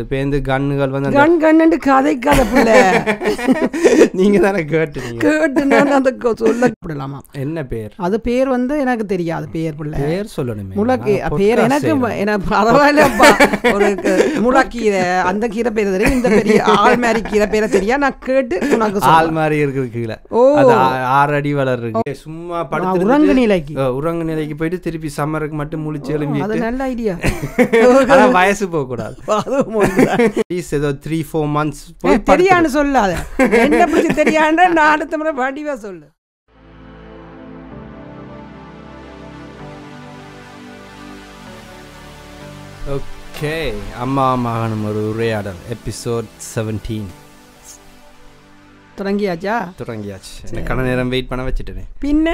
இப்போ கண்ணுகள் வந்து கண் கன்னு கதை கதை பிள்ளை நீங்கள் தானே கேட்டு கேட்டு நான் அந்த என்ன பேர் அது பேர் வந்து எனக்கு தெரியாது பேர் பிள்ளை பேர் சொல்லணும் முளக்கி பேர் எனக்கு எனக்கு ஒரு முளக்கீரை அந்த கீரை பேர் தெரியும் இந்த பெரிய ஆள்மாரி கீரை பேரை தெரியா நான் கேட்டு உனக்கு ஆள்மாரி இருக்குது கீழே ஓ ஆறு அடி வளர் சும்மா படுத்து உறங்கு நிலைக்கு உறங்கு நிலைக்கு போயிட்டு திருப்பி சம்மருக்கு மட்டும் முழிச்சு எழும்பி அது நல்ல ஐடியா வயசு போகக்கூடாது அதுவும் ப்ளீஸ் தெரியான்னு சொல்லாத என்ன பிடிச்சி தெரியான்னு நான் அடுத்த முறை பாண்டிவா சொல்லு ஓகே அம்மா மகனும் ஒரு உரையாடல் எபிசோட் செவன்டீன் தொடங்கியாச்சா தொடங்கியாச்சு எனக்கான நேரம் வெயிட் பண்ண வச்சுட்டேன் பின்ன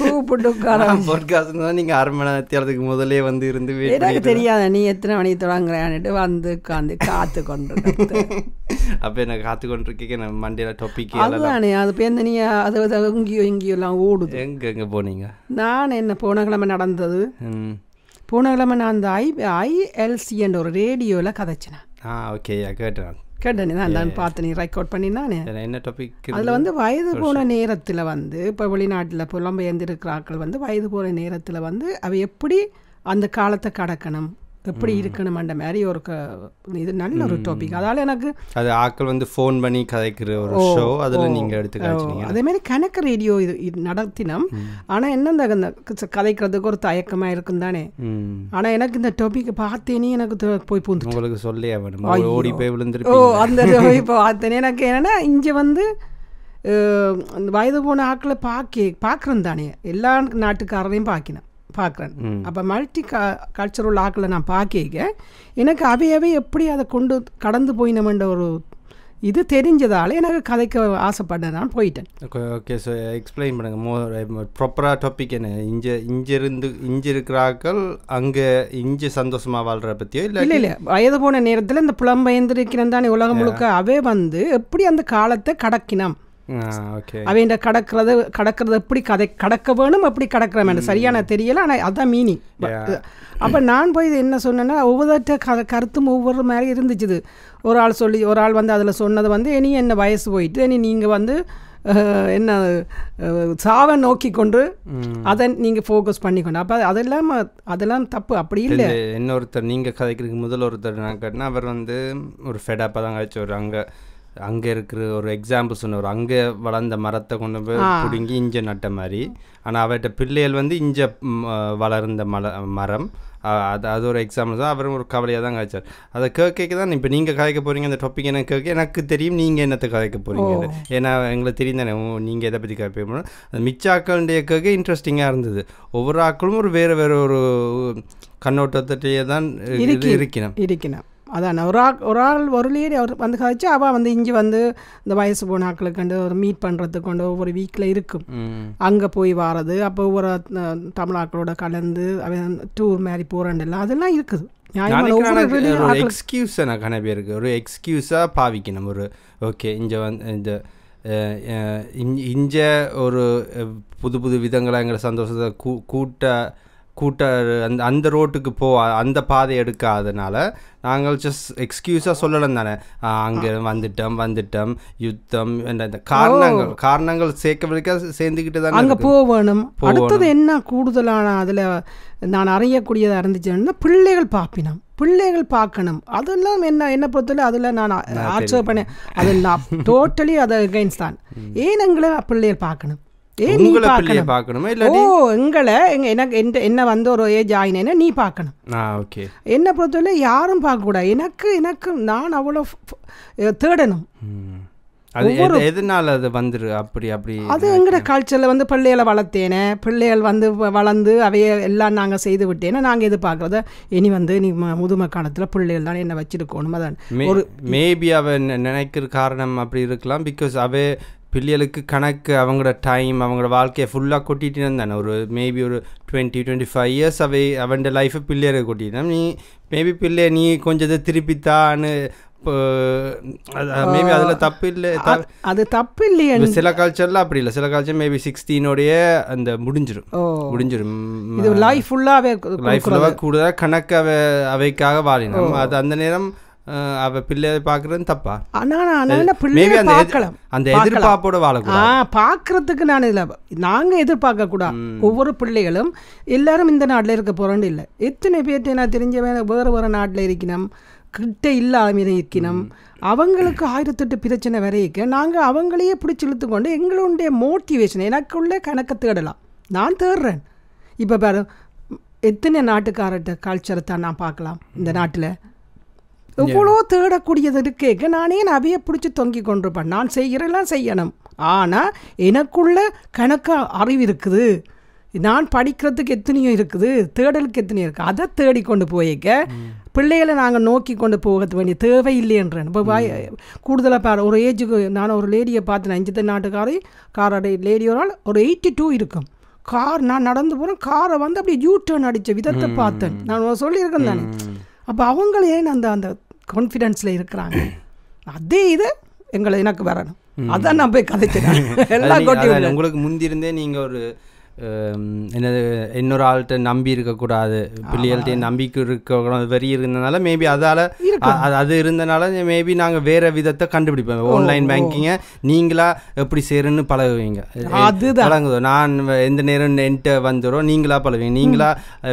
கூப்பிட்டுக்காரன் பாட்காஸ்ட் தான் நீங்கள் அரை மணி நேரத்தியாரத்துக்கு முதலே வந்து இருந்து எனக்கு தெரியாத நீ எத்தனை மணிக்கு தொடங்குறான்னுட்டு வந்து உட்காந்து காத்து கொண்டு அப்போ எனக்கு காத்து கொண்டிருக்கேன் நான் மண்டியில் டொபிக் அதுதானே அது பேருந்து நீ அது இங்கேயோ இங்கேயோ எல்லாம் ஓடுது எங்கே எங்கே போனீங்க நான் என்ன போன கிழமை நடந்தது போன கிழமை நான் அந்த ஐ ஐஎல்சி என்ற ஒரு ரேடியோவில் கதைச்சினேன் ஆ ஓகே கேட்டேன் கேட்டேன் தான் தான் பார்த்து நீ ரெக்கார்ட் பண்ணினானே என்ன டாபிக் அதில் வந்து வயது போன நேரத்தில் வந்து இப்போ வெளிநாட்டில் புலம்பெயர்ந்திருக்கிற ஆட்கள் வந்து வயது போன நேரத்தில் வந்து அவ எப்படி அந்த காலத்தை கடக்கணும் எப்படி இருக்கணும் அந்த மாதிரி ஒரு இது நல்ல ஒரு டாபிக் அதால எனக்கு அது ஆக்கள் வந்து ஃபோன் பண்ணி கதைக்கிற ஒரு ஷோ அதில் நீங்கள் எடுத்து அதே மாதிரி கணக்கு ரேடியோ இது இது நடத்தினோம் ஆனால் என்ன கதைக்கிறதுக்கு ஒரு தயக்கமாக இருக்கும் தானே ஆனால் எனக்கு இந்த டாபிக் பார்த்தேனே எனக்கு போய் பூந்து உங்களுக்கு சொல்லியே வேணும் ஓடி போய் விழுந்துருக்கு ஓ அந்த போய் பார்த்தேனே எனக்கு என்னென்னா இங்கே வந்து வயது போன ஆக்களை பார்க்க பார்க்குறோம் தானே எல்லா நாட்டுக்காரரையும் பார்க்கினேன் பார்க்குறேன் அப்போ மல்டி கா கல்ச்சரல் ஆக்களை நான் பார்க்க எனக்கு அவையவே எப்படி அதை கொண்டு கடந்து போயினமென்ற ஒரு இது தெரிஞ்சதால எனக்கு கதைக்க ஆசைப்பட்டேன் நான் போயிட்டேன் ஓகே ஸோ எக்ஸ்பிளைன் பண்ணுங்கள் மோ ப்ராப்பராக டாபிக் என்ன இஞ்ச இஞ்சிருந்து இஞ்சி இருக்கிறார்கள் அங்கே இஞ்சி சந்தோஷமாக வாழ்கிற பற்றியோ இல்லை இல்லை இல்லை வயது போன நேரத்தில் இந்த புலம்பெயர்ந்திருக்கிறேன் தானே உலகம் முழுக்க அவே வந்து எப்படி அந்த காலத்தை கடக்கினோம் ஓகே அவன் கடக்கிறது கடக்கிறது எப்படி கதை கடக்க வேணும் அப்படி கடக்கிற மாதிரி சரியான தெரியல ஆனால் அதுதான் மீனிங் அப்போ நான் போய் என்ன சொன்னேன்னா ஒவ்வொருத்த க கருத்தும் ஒவ்வொரு மாதிரி இருந்துச்சுது ஒரு ஆள் சொல்லி ஒரு ஆள் வந்து அதில் சொன்னது வந்து இனி என்ன வயசு போயிட்டு இனி நீங்கள் வந்து என்ன சாவை நோக்கி கொண்டு அதை நீங்கள் ஃபோக்கஸ் பண்ணிக்கொண்டு அப்போ அதெல்லாம் அதெல்லாம் தப்பு அப்படி இல்லை இன்னொருத்தர் நீங்கள் கதைக்கிறதுக்கு முதல் ஒருத்தர் நான் கேட்டேன்னா அவர் வந்து ஒரு ஃபெடாப்பாக தான் கழிச்சு ஒரு அங்கே அங்கே இருக்கிற ஒரு எக்ஸாம்பிள் ஒரு அங்கே வளர்ந்த மரத்தை கொண்டு போய் பிடுங்கி இஞ்ச நட்ட மாதிரி ஆனால் அவர்கிட்ட பிள்ளைகள் வந்து இஞ்ச வளர்ந்த மல மரம் அது அது ஒரு எக்ஸாம்பிள் தான் அவரும் ஒரு கவலையாக தான் காய்ச்சார் அதை கேட்க தான் இப்போ நீங்கள் கதைக்க போகிறீங்க அந்த டாபிக் என்ன கேட்க எனக்கு தெரியும் நீங்கள் என்னத்தை கதைக்க போகிறீங்க ஏன்னா எங்களுக்கு தெரியும் தானே நீங்கள் எதை பற்றி கதைப்பீங்க அந்த மிச்சாக்களுடைய கேட்க இன்ட்ரெஸ்டிங்காக இருந்தது ஒவ்வொரு ஆக்களும் ஒரு வேறு வேறு ஒரு கண்ணோட்டத்திலேயே தான் இருக்கணும் இருக்கணும் அதான் ஒரு ஆள் ஒரு ஆள் ஒரு லேடி அவர் வந்து கழிச்சு அவள் வந்து இங்கே வந்து இந்த வயசு போன ஆட்களுக்கு ஒரு மீட் பண்ணுறதுக்கு கொண்டு ஒவ்வொரு வீக்கில் இருக்கும் அங்கே போய் வாரது அப்போ ஒவ்வொரு ஆக்களோட கலந்து அவன் டூர் மாதிரி போகிறேன்லாம் அதெல்லாம் இருக்குது எக்ஸ்கியூஸை நான் கண பேருக்கு ஒரு எக்ஸ்கியூஸாக பாவிக்கணும் ஒரு ஓகே இங்கே வந்து இந்த இஞ்ச ஒரு புது புது விதங்களாக எங்களை சந்தோஷத்தை கூ கூட்ட கூட்ட அந்த அந்த ரோட்டுக்கு போ அந்த பாதை எடுக்காதனால நாங்கள் ஜஸ்ட் எக்ஸ்கியூஸாக சொல்லலாம் தானே அங்கே வந்துட்டோம் வந்துட்டோம் யுத்தம் என்ற காரணங்கள் காரணங்கள் சேர்க்க வரைக்கும் சேர்ந்துக்கிட்டு தான் அங்கே போக வேணும் அடுத்தது என்ன கூடுதலான அதில் நான் அறியக்கூடியதாக இருந்துச்சுன்னா பிள்ளைகள் பார்ப்பினோம் பிள்ளைகள் பார்க்கணும் அதெல்லாம் என்ன என்ன பொறுத்தவரை அதில் நான் ஆட்சேபனை அதெல்லாம் டோட்டலி அதை அகைன்ஸ்ட் தான் ஏன் எங்களை பிள்ளைகள் பார்க்கணும் உங்களை பிள்ளைய பார்க்கணுமா இல்ல ஓ எங்களை எனக்கு என்ன வந்து ஒரு ஏஜ் ஆயினேன்னா நீ பார்க்கணும் ஓகே என்னை பொறுத்தவரை யாரும் பார்க்கக்கூடாது எனக்கு எனக்கு நான் அவ்வளோ தேடணும் அது எதனால அது வந்துரு அப்படி அப்படி அது எங்கட கல்ச்சர்ல வந்து பிள்ளைகளை வளர்த்தேனே பிள்ளைகள் வந்து வளர்ந்து அவைய எல்லாம் நாங்க செய்து விட்டேனே எது எதிர்பார்க்குறத இனி வந்து நீ முதுமை காலத்துல பிள்ளைகள் தான் என்ன வச்சிருக்கணும் அதான் ஒரு மேபி அவ நினைக்கிற காரணம் அப்படி இருக்கலாம் பிகாஸ் அவ பிள்ளைகளுக்கு கணக்கு அவங்களோட டைம் அவங்களோட வாழ்க்கையை ஃபுல்லாக கொட்டிகிட்டு இருந்தானே ஒரு மேபி ஒரு டுவெண்ட்டி டுவெண்ட்டி ஃபைவ் இயர்ஸ் அவை அவன் லைஃப்பை பிள்ளையரை கொட்டிட்டான் நீ மேபி பிள்ளைய நீ கொஞ்சத்தை திருப்பித்தான்னு மேபி அதில் தப்பு இல்லை அது தப்பு இல்லையே சில கல்ச்சரில் அப்படி இல்லை சில கல்ச்சர் மேபி சிக்ஸ்டீனோடைய அந்த முடிஞ்சிடும் முடிஞ்சிடும் இது லைஃப் ஃபுல்லாகவே லைஃப் ஃபுல்லாக கூடுதலாக கணக்கு அவைக்காக வாழினோம் அது அந்த நேரம் அவ பிள்ளை பார்க்கறது தப்பா அந்த எதிர்பார்ப்போட வாழக்கூடாது நான் இதில் நாங்கள் எதிர்பார்க்க கூடாது ஒவ்வொரு பிள்ளைகளும் எல்லாரும் இந்த நாட்டுல இருக்க போறோம் இல்லை எத்தனை பேர்ட்டு நான் வேற வேறு வேற நாட்டுல இருக்கணும் கிட்ட இல்லாமல் இருக்கணும் அவங்களுக்கு ஆயிரத்தெட்டு பிரச்சனை வரைக்க நாங்கள் அவங்களையே பிடிச்சி இழுத்துக்கொண்டு கொண்டு எங்களுடைய மோட்டிவேஷன் எனக்குள்ளே கணக்கு தேடலாம் நான் தேடுறேன் இப்போ எத்தனை நாட்டுக்காரட்ட கல்ச்சரை தான் நான் பார்க்கலாம் இந்த நாட்டில் இவ்வளோ தேடக்கூடியது இருக்கேக்க நானே நான் அவையை பிடிச்சி தொங்கி கொண்டிருப்பேன் நான் செய்கிறெல்லாம் செய்யணும் ஆனால் எனக்குள்ள கணக்காக அறிவு இருக்குது நான் படிக்கிறதுக்கு எத்தனையோ இருக்குது தேடலுக்கு எத்தனையோ இருக்குது அதை தேடி கொண்டு போயிக்க mm. பிள்ளைகளை நாங்கள் நோக்கி கொண்டு போகிறது வேண்டிய தேவை இல்லைன்றேன் இப்போ வாய் mm. கூடுதலாக பாரு ஒரு ஏஜுக்கு நான் ஒரு லேடியை பார்த்தேன் அஞ்சு நாட்டுக்காரையும் காரோடைய லேடி ஒரு ஆள் ஒரு எயிட்டி டூ இருக்கும் கார் நான் நடந்து போகிறேன் காரை வந்து அப்படி யூ டேர்ன் அடித்த விதத்தை mm. பார்த்தேன் நான் சொல்லியிருக்கேன் தானே அப்போ அவங்களே அந்த அந்த கான்ஃபிடென்ஸில் இருக்கிறாங்க அதே இது எங்களை எனக்கு வரணும் அதான் நான் போய் கதைச்சேன் எல்லா கோட்டையும் உங்களுக்கு முந்திருந்தே நீங்கள் ஒரு என்னது இன்னொரு ஆள்கிட்ட நம்பி இருக்கக்கூடாது பிள்ளைகள்கிட்ட நம்பிக்கை இருக்கக்கூடாது வெறி இருந்ததுனால மேபி அதால் அது இருந்தனால மேபி நாங்கள் வேறு விதத்தை கண்டுபிடிப்போம் ஆன்லைன் பேங்கிங்கை நீங்களா எப்படி சேருன்னு பழகுவீங்க அது பழகுதோ நான் எந்த நேரம் என்கிட்ட வந்துடும் நீங்களா பழகுவீங்க நீங்களா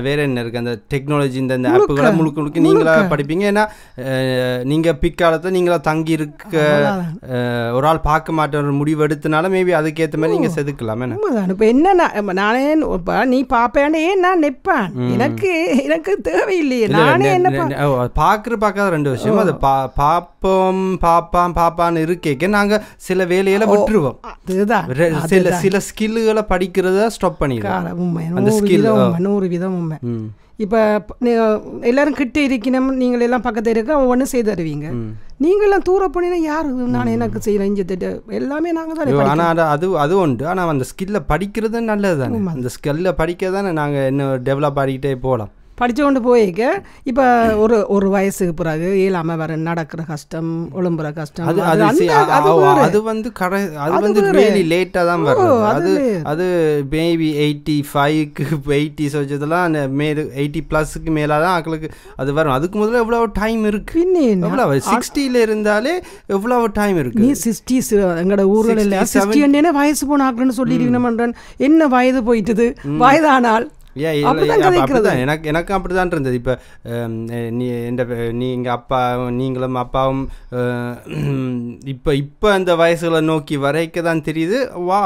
வேற என்ன இருக்குது அந்த டெக்னாலஜி இந்த இந்த ஆப்புகளை முழுக்க முழுக்க நீங்களாக படிப்பீங்க ஏன்னா நீங்கள் பிற்காலத்தை நீங்களாக தங்கி இருக்க ஒரு ஆள் பார்க்க மாட்டேன் முடிவு எடுத்தனால மேபி அதுக்கேற்ற மாதிரி நீங்கள் செதுக்கலாம் இப்போ என்னென்ன நானே நீ பார்ப்பேன்னு ஏன் நான் நிற்பேன் எனக்கு எனக்கு தேவையில்லையே நானே என்ன பார்க்குற பார்க்காத ரெண்டு விஷயம் அது பா பார்ப்போம் பார்ப்பான் பார்ப்பான்னு இருக்கேக்க நாங்க சில வேலையில விட்டுருவோம் சில சில ஸ்கில்லுகளை படிக்கிறத ஸ்டாப் பண்ணிடுறோம் அந்த ஸ்கில் நூறு விதம் உண்மை இப்போ எல்லாரும் கிட்டே இருக்கணும் நீங்கள் எல்லாம் பக்கத்தில் இருக்க ஒன்று செய்து தருவீங்க நீங்களாம் தூர போனீங்கன்னா யார் நான் எனக்கு செய்யறேன் இஞ்சி திட்ட எல்லாமே நாங்கள் தான் ஆனால் அது அது உண்டு ஆனால் அந்த ஸ்கில்லை படிக்கிறது நல்லது தானே அந்த ஸ்கில்லை படிக்க தானே நாங்கள் இன்னும் டெவலப் ஆகிக்கிட்டே போகலாம் படித்து கொண்டு போயிக்க இப்போ ஒரு ஒரு வயசுக்கு பிறகு இயலாமல் வர நடக்கிற கஷ்டம் ஒழும்புற கஷ்டம் அது அது வந்து கடை அது வந்து ரியலி லேட்டாக தான் வரும் அது அது மேபி எயிட்டி ஃபைவ்க்கு எயிட்டி சொச்சதெல்லாம் அந்த மேலு எயிட்டி ப்ளஸுக்கு மேலே தான் ஆக்களுக்கு அது வரும் அதுக்கு முதல்ல எவ்வளோ டைம் இருக்கு எவ்வளோ சிக்ஸ்டியில் இருந்தாலே எவ்வளோ டைம் இருக்கு நீ சிக்ஸ்டிஸ் எங்களோட ஊரில் இல்லை சிக்ஸ்டி வயசு போனாக்குன்னு ஆக்குன்னு என்ன பண்ணுறேன் என்ன வயது போயிட்டுது வயதானால் எனக்கு எனக்கும் அப்படிதான் இருந்தது இப்ப நீ எந்த நீங்கள் அப்பா நீங்களும் அப்பாவும் இப்ப இப்ப அந்த வயசுகளை நோக்கி வரைக்க தான் தெரியுது வா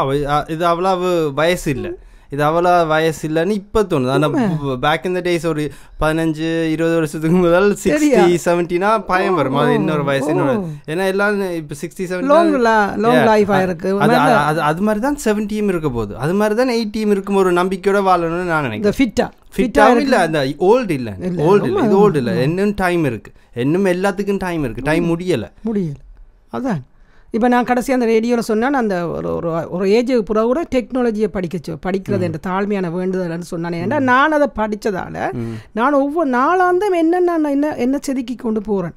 இது அவ்வளவு வயசு இல்லை இது அவ்வளோ வயசு இல்லைன்னு இப்போ தோணுது ஆனால் பேக் இந்த டேஸ் ஒரு பதினஞ்சு இருபது வருஷத்துக்கு முதல் சிக்ஸ்டி செவன்டினா பயம் வரும் அது இன்னொரு வயசு இன்னொரு ஏன்னா எல்லாம் இப்போ சிக்ஸ்டி செவன் அது அது மாதிரி தான் செவன்டியும் இருக்க போகுது அது மாதிரி தான் எயிட்டியும் இருக்கும் ஒரு நம்பிக்கையோட வாழணும்னு நான் நினைக்கிறேன் ஃபிட்டா ஃபிட்டாகவும் இல்லை அந்த ஓல்டு இல்லை ஓல்டு இல்லை இது ஓல்டு இல்லை இன்னும் டைம் இருக்குது இன்னும் எல்லாத்துக்கும் டைம் இருக்குது டைம் முடியலை முடியலை அதான் இப்போ நான் கடைசி அந்த ரேடியோவில் சொன்னால் அந்த ஒரு ஒரு ஒரு ஏஜ் புற கூட டெக்னாலஜியை படிக்க படிக்கிறது என்ற தாழ்மையான வேண்டுதல்னு சொன்னானே ஏன்னா நான் அதை படித்ததால் நான் ஒவ்வொரு நாளாந்தும் என்ன நான் என்ன என்ன செதுக்கி கொண்டு போகிறேன்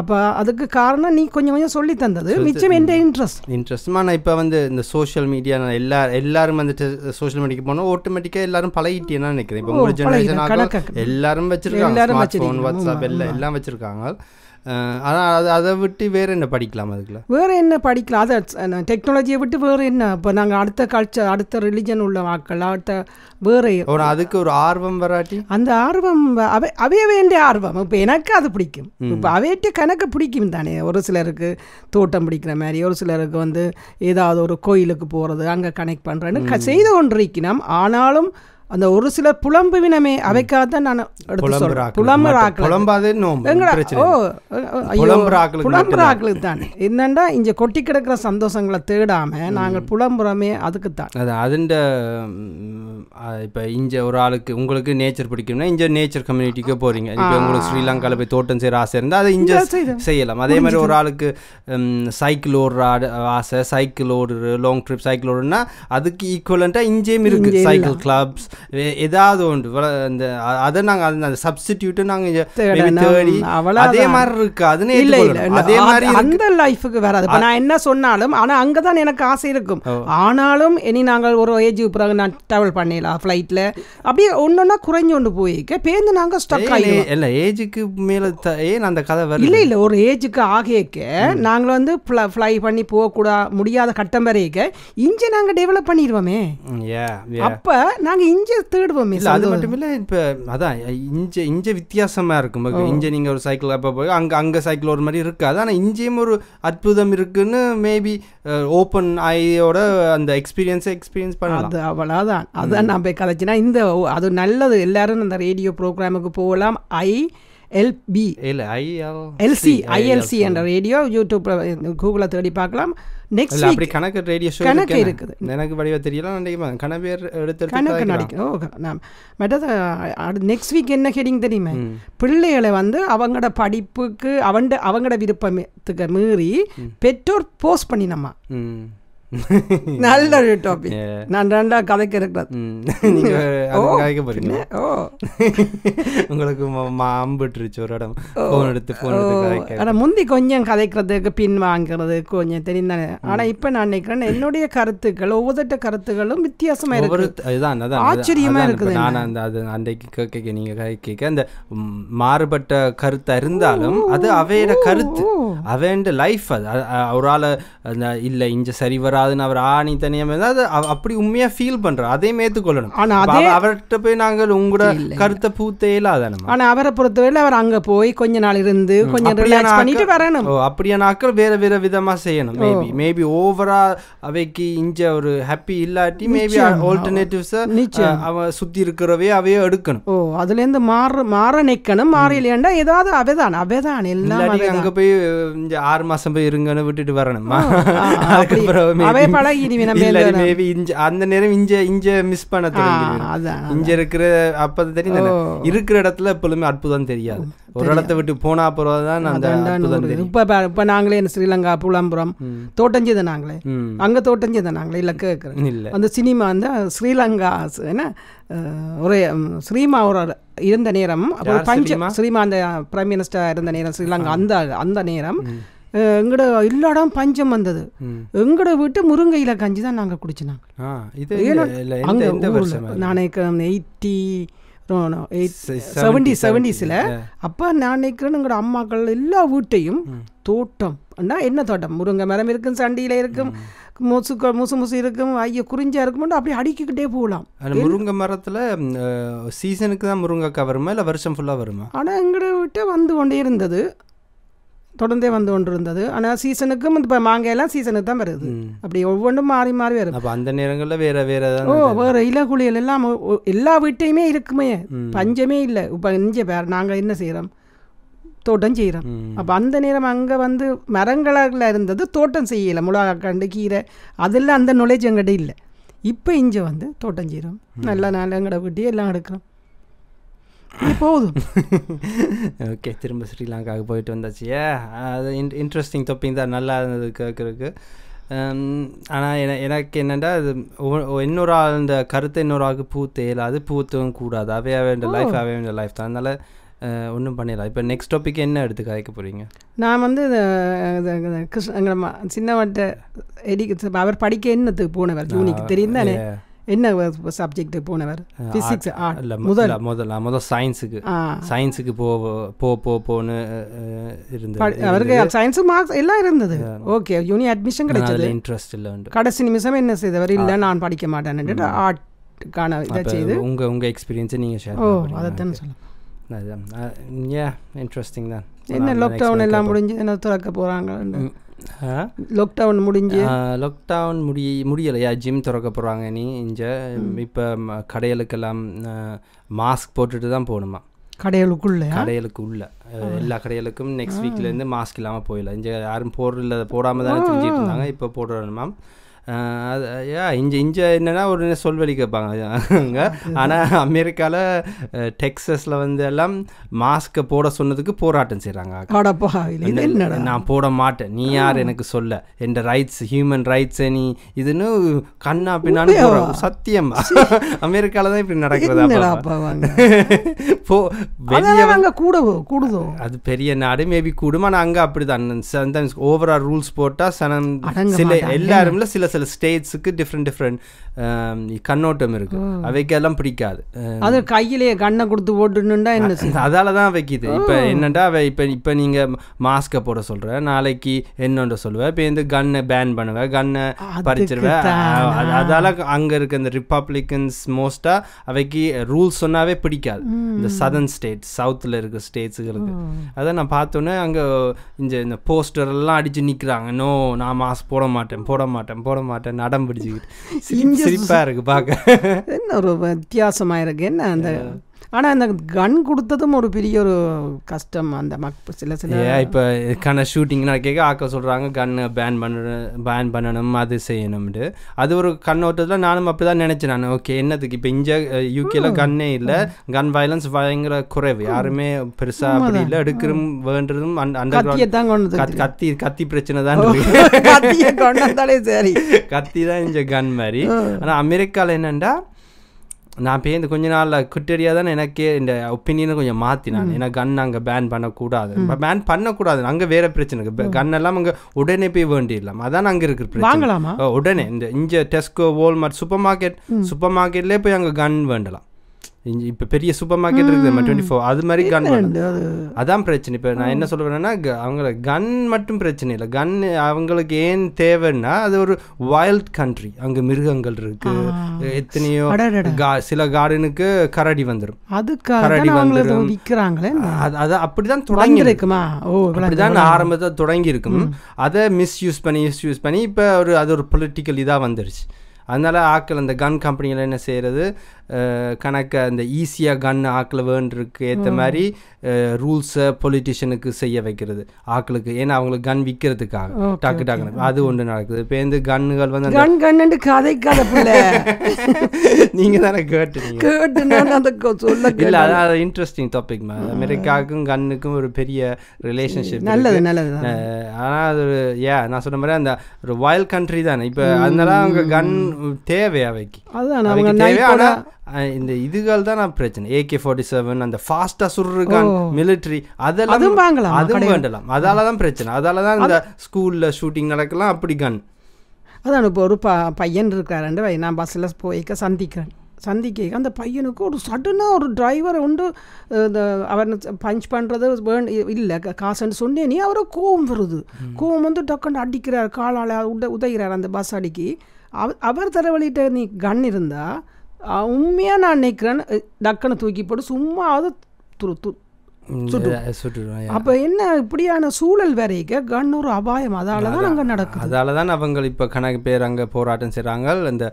அப்போ அதுக்கு காரணம் நீ கொஞ்சம் கொஞ்சம் சொல்லி தந்தது மிச்சம் எந்த இன்ட்ரெஸ்ட் இன்ட்ரெஸ்ட் நான் இப்போ வந்து இந்த சோஷியல் மீடியா எல்லா எல்லாரும் வந்துட்டு சோஷியல் மீடியாக்கு போனோம் ஆட்டோமேட்டிக்காக எல்லாரும் பழகிட்டேன்னு நினைக்கிறேன் இப்போ ஒரு ஜெனரேஷன் எல்லாரும் வச்சிருக்காங்க எல்லாரும் வாட்ஸ்அப் எல்லாம் எல்லாம் வச்சிருக்காங்க ஆனால் அதை அதை விட்டு வேறு என்ன படிக்கலாம் அதுக்குள்ள வேறு என்ன படிக்கலாம் அதை டெக்னாலஜியை விட்டு வேறு என்ன இப்போ நாங்கள் அடுத்த கல்ச்சர் அடுத்த ரிலிஜன் உள்ள வாக்கள் அடுத்த வேறு ஒரு அதுக்கு ஒரு ஆர்வம் வராட்டி அந்த ஆர்வம் அவை அவைய வேண்டிய ஆர்வம் இப்போ எனக்கு அது பிடிக்கும் இப்போ அவையிட்ட கணக்கு பிடிக்கும் தானே ஒரு சிலருக்கு தோட்டம் பிடிக்கிற மாதிரி ஒரு சிலருக்கு வந்து ஏதாவது ஒரு கோயிலுக்கு போகிறது அங்கே கனெக்ட் பண்ணுறேன்னு செய்து கொண்டிருக்கணும் ஆனாலும் அந்த ஒரு சில புலம்புவினமே அவைக்காக நான் புலம்புறாக்களுக்கு தான் என்னண்டா இங்க கொட்டி கிடக்கிற சந்தோஷங்களை தேடாம நாங்கள் புலம்புறமே அதுக்கு தான் அது அதுண்ட இப்போ இங்கே ஒரு ஆளுக்கு உங்களுக்கு நேச்சர் பிடிக்கும்னா இங்க நேச்சர் கம்யூனிட்டிக்கே போகிறீங்க இப்போ உங்களுக்கு ஸ்ரீலங்கால போய் தோட்டம் செய்கிற ஆசை இருந்தால் அதை இங்க செய்யலாம் அதே மாதிரி ஒரு ஆளுக்கு சைக்கிள் ஓடுற ஆசை சைக்கிள் ஓடுற லாங் ட்ரிப் சைக்கிள் ஓடுனா அதுக்கு ஈக்குவலண்ட்டாக இங்கேயும் இருக்கு சைக்கிள் கிளப்ஸ் ஏதாவது ஒன்று இந்த அதை நாங்கள் அந்த சப்ஸ்டியூட்டு நாங்கள் தேடி அதே மாதிரி இருக்கு அது இல்லை இல்லை அதே மாதிரி அந்த லைஃபுக்கு வராது நான் என்ன சொன்னாலும் ஆனால் அங்கே தான் எனக்கு ஆசை இருக்கும் ஆனாலும் இனி நாங்கள் ஒரு ஏஜ் பிறகு நான் ட்ராவல் பண்ணிடலாம் ஃப்ளைட்டில் அப்படியே ஒன்றா குறைஞ்சு கொண்டு போயிக்க பேருந்து நாங்கள் ஸ்டக் ஆகிடுவோம் இல்லை ஏஜுக்கு மேலே ஏன் அந்த கதை வரும் இல்லை இல்லை ஒரு ஏஜுக்கு ஆகியக்க நாங்கள் வந்து ஃப்ளை பண்ணி போகக்கூடாது முடியாத கட்டம் வரைக்க இஞ்சி நாங்கள் டெவலப் பண்ணிடுவோமே அப்போ நாங்கள் இங்கே இங்கே தேடுவோம் இல்லை அது மட்டும் இல்லை இப்போ அதான் இஞ்ச இஞ்ச வித்தியாசமாக இருக்கும் இஞ்ச நீங்கள் ஒரு சைக்கிள் அப்போ போய் அங்கே அங்கே சைக்கிள் ஒரு மாதிரி இருக்காது ஆனால் இஞ்சியும் ஒரு அற்புதம் இருக்குன்னு மேபி ஓப்பன் ஐயோட அந்த எக்ஸ்பீரியன்ஸை எக்ஸ்பீரியன்ஸ் பண்ண அது அவ்வளோதான் அதான் நான் போய் கதைச்சினா இந்த அது நல்லது எல்லாரும் அந்த ரேடியோ ப்ரோக்ராமுக்கு போகலாம் ஐ எல்பி எல்சி ஐஎல்சி என்ற ரேடியோ யூடியூப் கூகுளில் தேடி பார்க்கலாம் நெக்ஸ்ட் அப்படி கணக்கு ரேடியோ ஷோ கணக்கு இருக்குது எனக்கு வடிவ தெரியல நினைக்கிறேன் கணவேர் எடுத்து கணக்கு நடிக்கும் ஓகே நான் மற்றது நெக்ஸ்ட் வீக் என்ன ஹெடிங் தெரியுமே பிள்ளைகளை வந்து அவங்களோட படிப்புக்கு அவண்ட அவங்களோட விருப்பத்துக்கு மீறி பெற்றோர் போஸ்ட் பண்ணினம்மா நல்ல ஒரு டாபிக் நான் ரெண்டா கதைக்கு இருக்கிறேன் போறீங்க ஓ உங்களுக்கு அம்பிட்டுருச்சு ஒரு இடம் ஃபோன் எடுத்து ஆனால் முந்தி கொஞ்சம் கதைக்கிறதுக்கு பின் வாங்கிறது கொஞ்சம் தெரிந்தானே ஆனால் இப்போ நான் நினைக்கிறேன் என்னுடைய கருத்துக்கள் ஒவ்வொருத்த கருத்துகளும் வித்தியாசமாக இருக்கு அதுதான் அதான் ஆச்சரியமாக இருக்குது நான் அந்த அது அன்றைக்கு கேட்க நீங்கள் கதை கேட்க அந்த மாறுபட்ட கருத்தாக இருந்தாலும் அது அவையோட கருத்து அவையோட லைஃப் அது அவரால் இல்லை இங்கே சரிவர ராதுன்னு அவர் ஆணி தனியா அது அப்படி உண்மையா ஃபீல் பண்ணுறாரு அதையும் ஆனா அதே அவர்கிட்ட போய் நாங்கள் உங்களோட கருத்தை பூத்தே இல்லாதானே ஆனால் அவரை பொறுத்தவரையில அவர் அங்க போய் கொஞ்ச நாள் இருந்து கொஞ்சம் பண்ணிட்டு வரணும் ஓ அப்படியான ஆக்கள் வேறு வேறு விதமாக செய்யணும் மேபி மேபி ஓவரா அவைக்கு இஞ்ச ஒரு ஹாப்பி இல்லாட்டி மேபி ஆல்டர்னேட்டிவ்ஸை அவ சுத்தி இருக்கிறவே அவையோ எடுக்கணும் ஓ இருந்து மாற மாற நிக்கணும் மாற இல்லையாண்டா ஏதாவது அவைதான் அவைதான் எல்லாம் அங்க போய் இந்த ஆறு மாசம் போய் இருங்கன்னு விட்டுட்டு வரணுமா அதுக்கப்புறம் அவே பழகிடுவி நம்ம மேபி இஞ்ச அந்த நேரம் இஞ்ச இஞ்ச மிஸ் பண்ண தெரியும் இஞ்ச இருக்கிற அப்பதான் தெரியும் இருக்கிற இடத்துல எப்பொழுதுமே அற்புதம் தெரியாது ஒரு இடத்த விட்டு போனா அப்புறம் தான் இப்ப இப்ப நாங்களே ஸ்ரீலங்கா புலம்புறம் தோட்டம் நாங்களே அங்க தோட்டம் நாங்களே இல்ல கேட்கறேன் இல்ல அந்த சினிமா வந்து ஸ்ரீலங்கா என்ன ஒரு ஸ்ரீமா ஒரு இருந்த நேரம் பஞ்சம் ஸ்ரீமா அந்த பிரைம் மினிஸ்டர் இருந்த நேரம் ஸ்ரீலங்கா அந்த அந்த நேரம் எங்கட எல்லாடம் பஞ்சம் வந்தது எங்கட விட்டு முருங்கையில கஞ்சி தான் நாங்கள் குடிச்சினாங்க நான் எயிட்டி செவன்டி செவன்டிஸில் அப்போ நான் நினைக்கிறேன் எங்களோட அம்மாக்கள் எல்லா வீட்டையும் தோட்டம் என்ன தோட்டம் முருங்கை மரம் இருக்கும் சண்டியில் இருக்கும் முசு முசு முசு இருக்கும் ஐயோ குறிஞ்சா இருக்கும் அப்படி அடிக்கிக்கிட்டே போகலாம் முருங்கை மரத்தில் சீசனுக்கு தான் முருங்கைக்காய் வருமா இல்லை வருஷம் ஃபுல்லாக வருமா ஆனால் எங்களை விட்டு வந்து கொண்டே இருந்தது தொடர்ந்தே வந்து கொண்டு இருந்தது ஆனால் சீசனுக்கும் இப்போ மாங்காயெல்லாம் சீசனுக்கு தான் வருது அப்படி ஒவ்வொன்றும் மாறி மாறி வருது அப்போ அந்த நேரங்களில் வேற வேற ஓ இல இலகுளியல் எல்லாம் எல்லா வீட்டையுமே இருக்குமே பஞ்சமே இல்லை இப்போ இஞ்ச பேர் நாங்கள் என்ன செய்கிறோம் தோட்டம் செய்கிறோம் அப்போ அந்த நேரம் அங்கே வந்து மரங்களாக இருந்தது தோட்டம் செய்யலை மிளகா கண்டு கீரை அதெல்லாம் அந்த நாலேஜ் எங்கிட்ட இல்லை இப்போ இஞ்ச வந்து தோட்டம் செய்கிறோம் நல்லா நல்லா எங்கட வீட்டையே எல்லாம் எடுக்கிறோம் போதும் ஓகே திரும்ப ஸ்ரீலங்காவுக்கு போயிட்டு வந்தாச்சு ஏ அது இன் இன்ட்ரெஸ்டிங் தொப்பிங் தான் நல்லா இருந்தது கேட்குறதுக்கு um, ஆனால் என எனக்கு என்னென்னா அது இன்னொரு ஆள் இந்த கருத்தை இன்னொரு ஆளுக்கு பூத்து இயலாது பூத்தவும் கூடாது அவே வேண்டிய லைஃப் அவைய வேண்டிய லைஃப் தான் அதனால் ஒன்றும் பண்ணிடலாம் இப்போ நெக்ஸ்ட் டாபிக் என்ன எடுத்து கதைக்க போகிறீங்க நான் வந்து கிருஷ்ண சின்னவட்ட எடி அவர் படிக்க என்னத்துக்கு போனவர் ஜூனிக்கு தெரியும் தானே என்ன சப்ஜெக்ட் போனவர் ஃபிசிக்ஸ் இல்லை முதல் முதல்ல முதல் சயின்ஸுக்கு சயின்ஸுக்கு போ போ போ போன்னு இருந்தது அவருக்கு சயின்ஸு மார்க்ஸ் எல்லாம் இருந்தது ஓகே யூனி அட்மிஷன் கிடைச்சது இன்ட்ரெஸ்ட் இல்லை கடைசி நிமிஷம் என்ன செய்தவர் இல்லை நான் படிக்க மாட்டேன்னு ஆர்ட்கான இதை செய்து உங்கள் உங்கள் எக்ஸ்பீரியன்ஸை நீங்கள் ஷேர் ஓ அதைத்தான் சொல்லலாம் ஏன் இன்ட்ரெஸ்டிங் தான் என்ன லாக்டவுன் எல்லாம் முடிஞ்சு என்ன திறக்க போறாங்க லாக்டவுன் முடிஞ்சு லாக்டவுன் முடிய முடியலையா ஜிம் திறக்க போகிறாங்க நீ இங்கே இப்போ கடைகளுக்கெல்லாம் மாஸ்க் போட்டுட்டு தான் போகணுமா கடைகளுக்குள்ள கடைகளுக்கு உள்ள எல்லா கடைகளுக்கும் நெக்ஸ்ட் வீக்லேருந்து மாஸ்க் இல்லாமல் போயிடல இங்கே யாரும் போடல போடாமல் தானே தெரிஞ்சுட்டு இருந்தாங்க இப்போ போடுறோம் மேம் அது யா இஞ்ச இஞ்ச என்னென்னா ஒரு சொல்வெளி கேட்பாங்க அங்கே ஆனால் அமெரிக்காவில் டெக்ஸஸில் வந்து எல்லாம் மாஸ்க்கை போட சொன்னதுக்கு போராட்டம் செய்கிறாங்க நான் போட மாட்டேன் நீ யார் எனக்கு சொல்ல என் ரைட்ஸ் ஹியூமன் ரைட்ஸ் நீ இதுன்னு கண்ணா பின்னான்னு சத்தியம் அமெரிக்காவில் தான் இப்படி நடக்கிறது போ வெளியே கூடுதோ அது பெரிய நாடு மேபி கூடுமா ஆனால் அங்கே அப்படி தான் சம்டைம்ஸ் ஓவரால் ரூல்ஸ் போட்டால் சனம் சில எல்லாருமே சில சில சில ஸ்டேட்ஸுக்கு டிஃப்ரெண்ட் டிஃப்ரெண்ட் கண்ணோட்டம் இருக்கு அவைக்கெல்லாம் பிடிக்காது அது கையிலேயே கண்ணை கொடுத்து போட்டுன்னா என்ன அதால தான் வைக்கிது இப்போ என்னண்டா அவ இப்போ இப்போ நீங்கள் மாஸ்க்கை போட சொல்கிற நாளைக்கு என்னன்ற சொல்லுவேன் இப்போ இந்த கண்ணை பேன் பண்ணுவேன் கண்ணை பறிச்சிருவேன் அதால அங்கே இருக்க இந்த ரிப்பப்ளிகன்ஸ் மோஸ்டா அவைக்கு ரூல்ஸ் சொன்னாவே பிடிக்காது இந்த சதர்ன் ஸ்டேட் சவுத்தில் ஸ்டேட்ஸுக்கு இருக்கு அதை நான் பார்த்தோன்னே அங்கே இந்த இந்த எல்லாம் அடிச்சு நிற்கிறாங்க நோ நான் மாஸ்க் போட மாட்டேன் போட மாட்டேன் போட மாட்டேன் நடம் பிடிச்சிக்கிட்டு சிரிப்பாக இருக்குது பார்க்க என்ன ஒரு வித்தியாசமாக இருக்குது என்ன அந்த ஆனால் அந்த கன் கொடுத்ததும் ஒரு பெரிய ஒரு கஷ்டம் அந்த மக் சில சில இப்போ இதுக்கான ஷூட்டிங் கேட்க ஆக்க சொல்கிறாங்க கன்னு பேன் பண்ண பேன் பண்ணணும் அது செய்யணும்னு அது ஒரு கண்ணோட்டத்தில் நானும் அப்படி தான் நினச்சேன் நான் ஓகே என்னதுக்கு இப்போ இங்கே யூகேல கன்னே இல்லை கன் வயலன்ஸ் பயங்கர குறைவு யாருமே பெருசாக அப்படி இல்லை எடுக்கிறதும் வேண்டதும் அந்த கத்தி கத்தி பிரச்சனை தான் கத்தி தான் இங்கே கன் மாதிரி ஆனால் அமெரிக்காவில் என்னென்னா நான் பேருந்து கொஞ்ச நாளில் கிட்டடியாக தானே எனக்கே இந்த ஒப்பீனியனை கொஞ்சம் மாற்றினான் ஏன்னா கன் அங்கே பேன் பண்ணக்கூடாது பேன் பண்ணக்கூடாது அங்கே வேறு பிரச்சனை இப்போ கன் எல்லாம் அங்கே உடனே போய் இல்லாமல் அதான் அங்கே இருக்கிற பிரச்சனை உடனே இந்த இங்கே டெஸ்கோ வால்மார்ட் சூப்பர் மார்க்கெட் சூப்பர் மார்க்கெட்லேயே போய் அங்கே கன் வேண்டலாம் இப்போ பெரிய சூப்பர் மார்க்கெட் இருக்குது டுவெண்ட்டி ஃபோர் அது மாதிரி கன் அதான் பிரச்சனை இப்போ நான் என்ன சொல்லுவேன்னா அவங்கள கன் மட்டும் பிரச்சனை இல்லை கன் அவங்களுக்கு ஏன் தேவைன்னா அது ஒரு வைல்ட் கண்ட்ரி அங்கே மிருகங்கள் இருக்கு எத்தனையோ சில கார்டனுக்கு கரடி வந்துடும் அதுக்கு கரடி வந்துடும் அது அப்படிதான் தொடங்கி இருக்குமா ஓ அப்படிதான் ஆரம்பத்தை தொடங்கி இருக்கும் அதை மிஸ்யூஸ் பண்ணி மிஸ்யூஸ் பண்ணி இப்போ ஒரு அது ஒரு பொலிட்டிக்கல் இதாக வந்துருச்சு அதனால ஆக்கள் அந்த கன் கம்பெனிகள் என்ன செய்யறது கணக்கை அந்த ஈஸியாக கன் ஆக்கில் வேண்டிருக்கு ஏற்ற மாதிரி ரூல்ஸை பொலிட்டிஷியனுக்கு செய்ய வைக்கிறது ஆக்களுக்கு ஏன்னா அவங்களுக்கு கன் விற்கிறதுக்காக டக்கு டாக்கு அது ஒன்று நடக்குது இப்போ இந்த கன்னுகள் வந்து கன் கண்ணு கதை கதை நீங்கள் தானே கேட்டு கேட்டு சொல்ல இல்லை அதான் இன்ட்ரெஸ்டிங் டாபிக் அமெரிக்காவுக்கும் கண்ணுக்கும் ஒரு பெரிய ரிலேஷன்ஷிப் நல்லது நல்லது ஆனால் அது ஏ நான் சொன்ன மாதிரி அந்த ஒரு வயல் கண்ட்ரி தானே இப்போ அதனால அவங்க கன் தேவை அவைக்கு அதுதான் தேவை ஆனால் இந்த இதுகள் தான் நான் பிரச்சனை ஏகே ஃபார்ட்டி செவன் அந்த ஃபாஸ்டா சுருகான் மிலிட்ரி அதெல்லாம் வாங்கலாம் அதுவும் வேண்டலாம் அதால தான் பிரச்சனை அதால தான் இந்த ஸ்கூல்ல ஷூட்டிங் நடக்கலாம் அப்படி கன் அதான் இப்போ ஒரு ப பையன் இருக்கிறாரு வை நான் பஸ்ஸில் போய்க்க சந்திக்கிறேன் சந்திக்க அந்த பையனுக்கு ஒரு சடனாக ஒரு டிரைவரை உண்டு இந்த அவர் பஞ்ச் பண்ணுறது இல்லை காசுன்னு சொன்னே நீ அவரை கோவம் வருது கோவம் வந்து டக்குன்னு அடிக்கிறார் காலால் உட உதைகிறார் அந்த பஸ் அடிக்கி அவர் தரவழிட்ட நீ கன் இருந்தால் உண்மையாக நான் நினைக்கிறேன்னு டக்குன்னு தூக்கி போட்டு சும்மாவது அது துரு து சுட்டுடும் அப்போ என்ன இப்படியான சூழல் வரைக்க கண்ணூர் அபாயம் அதால தான் அங்கே நடக்கும் அதால தான் அவங்க இப்போ கணக்கு பேர் அங்கே போராட்டம் செய்கிறாங்க இந்த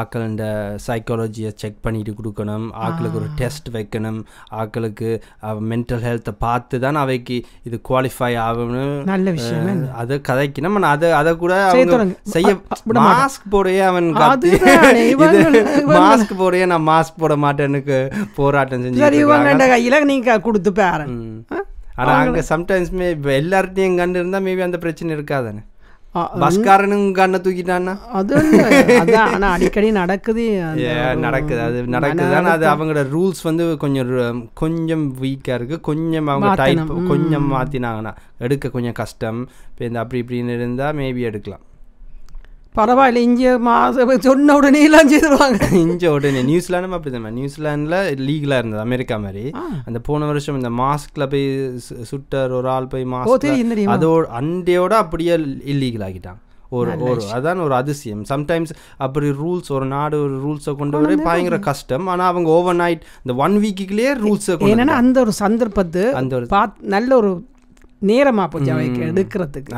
ஆக்கள் இந்த சைக்காலஜியை செக் பண்ணிட்டு கொடுக்கணும் ஆக்களுக்கு ஒரு டெஸ்ட் வைக்கணும் ஆக்களுக்கு மென்டல் ஹெல்த்தை பார்த்து தான் அவைக்கு இது குவாலிஃபை ஆகணும் நல்ல விஷயம் அது கதைக்கு நம்ம அதை அதை கூட செய்ய மாஸ்க் போடையே அவன் காத்து மாஸ்க் போடையே நான் மாஸ்க் போட மாட்டேன்னு போராட்டம் செஞ்சு இவங்க கையில் நீங்க கொடுத்துப்பேன் காரங்க ஆனால் அங்கே சம்டைம்ஸ்மே இப்போ எல்லார்ட்டையும் கண்டு இருந்தால் மேபி அந்த பிரச்சனை இருக்காதானே பஸ்காரனும் கண்ண தூக்கிட்டான்னா அது அதான் அடிக்கடி நடக்குது நடக்குது அது நடக்குது ஆனால் அது அவங்களோட ரூல்ஸ் வந்து கொஞ்சம் கொஞ்சம் வீக்கா இருக்கு கொஞ்சம் அவங்க டைப் கொஞ்சம் மாத்தினாங்கன்னா எடுக்க கொஞ்சம் கஷ்டம் இப்போ இந்த அப்படி இப்படின்னு இருந்தா மேபி எடுக்கலாம் பரவாயில்ல இங்கே மாதம் சொன்ன உடனே எல்லாம் செய்துருவாங்க இங்கே உடனே நியூசிலாண்டும் அப்படி தான் நியூசிலாண்டில் லீகலாக இருந்தது அமெரிக்கா மாதிரி அந்த போன வருஷம் இந்த மாஸ்கில் போய் சுட்டர் ஒரு ஆள் போய் மாஸ்க் அதோட அண்டையோட அப்படியே இல்லீகல் ஆகிட்டான் ஒரு ஒரு அதான் ஒரு அதிசயம் சம்டைம்ஸ் அப்படி ரூல்ஸ் ஒரு நாடு ஒரு ரூல்ஸை கொண்டு வர பயங்கர கஷ்டம் ஆனால் அவங்க ஓவர் நைட் இந்த ஒன் வீக்குக்குள்ளேயே ரூல்ஸை கொண்டு அந்த ஒரு சந்தர்ப்பத்து அந்த ஒரு நல்ல ஒரு நேரமா போச்சு அவைக்கு எடுக்கிறதுக்கு